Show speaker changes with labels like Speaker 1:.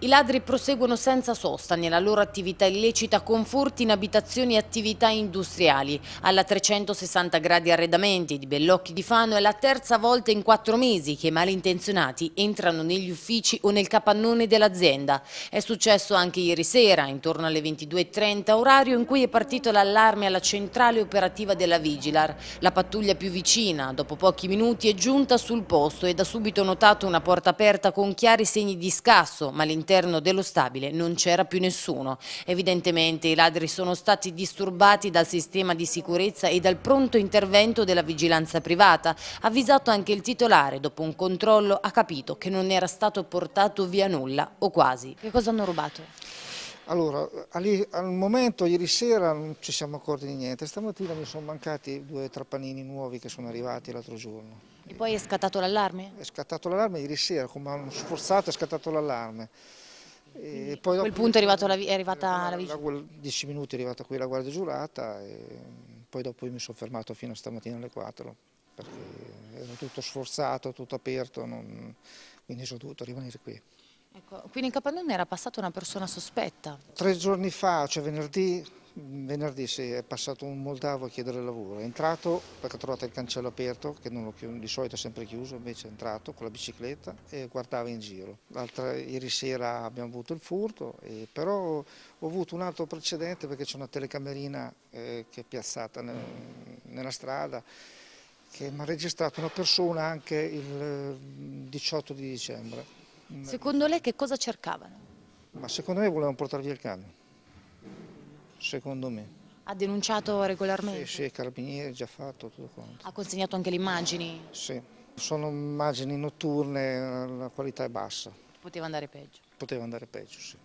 Speaker 1: I ladri proseguono senza sosta nella loro attività illecita con furti in abitazioni e attività industriali. Alla 360 gradi arredamenti di Bellocchi di Fano è la terza volta in quattro mesi che i malintenzionati entrano negli uffici o nel capannone dell'azienda. È successo anche ieri sera, intorno alle 22.30, orario in cui è partito l'allarme alla centrale operativa della Vigilar. La pattuglia più vicina, dopo pochi minuti, è giunta sul posto ed ha subito notato una porta aperta con chiari segni di scasso, malintenzionati all'interno dello stabile non c'era più nessuno. Evidentemente i ladri sono stati disturbati dal sistema di sicurezza e dal pronto intervento della vigilanza privata. Avvisato anche il titolare, dopo un controllo ha capito che non era stato portato via
Speaker 2: nulla o quasi. Che cosa hanno rubato? Allora, al momento ieri sera non ci siamo accorti di niente, stamattina mi sono mancati due trapanini nuovi che sono arrivati l'altro giorno. E poi è scattato l'allarme? È scattato l'allarme ieri sera, come hanno sforzato è scattato l'allarme. a quel punto è, arrivato la, è arrivata la vigilia? Dieci minuti è arrivata qui la guardia giurata e mm, poi dopo io mi sono fermato fino a stamattina alle 4 perché era tutto sforzato, tutto aperto, non, quindi sono dovuto rimanere qui.
Speaker 1: Ecco, quindi in Capannone era passata una persona sospetta.
Speaker 2: Tre giorni fa, cioè venerdì, venerdì sì, è passato un moldavo a chiedere lavoro. È entrato perché ha trovato il cancello aperto, che chiuso, di solito è sempre chiuso, invece è entrato con la bicicletta e guardava in giro. L'altra, ieri sera abbiamo avuto il furto, e, però ho avuto un altro precedente perché c'è una telecamerina eh, che è piazzata nel, nella strada che mi ha registrato una persona anche il 18 di dicembre.
Speaker 1: Secondo lei che cosa cercavano?
Speaker 2: Ma secondo me volevano portare via il camion, secondo me.
Speaker 1: Ha denunciato regolarmente?
Speaker 2: Sì, sì, carabinieri, già fatto, tutto quanto.
Speaker 1: Ha consegnato anche le immagini?
Speaker 2: Sì, sono immagini notturne, la qualità è bassa.
Speaker 1: Poteva andare peggio?
Speaker 2: Poteva andare peggio, sì.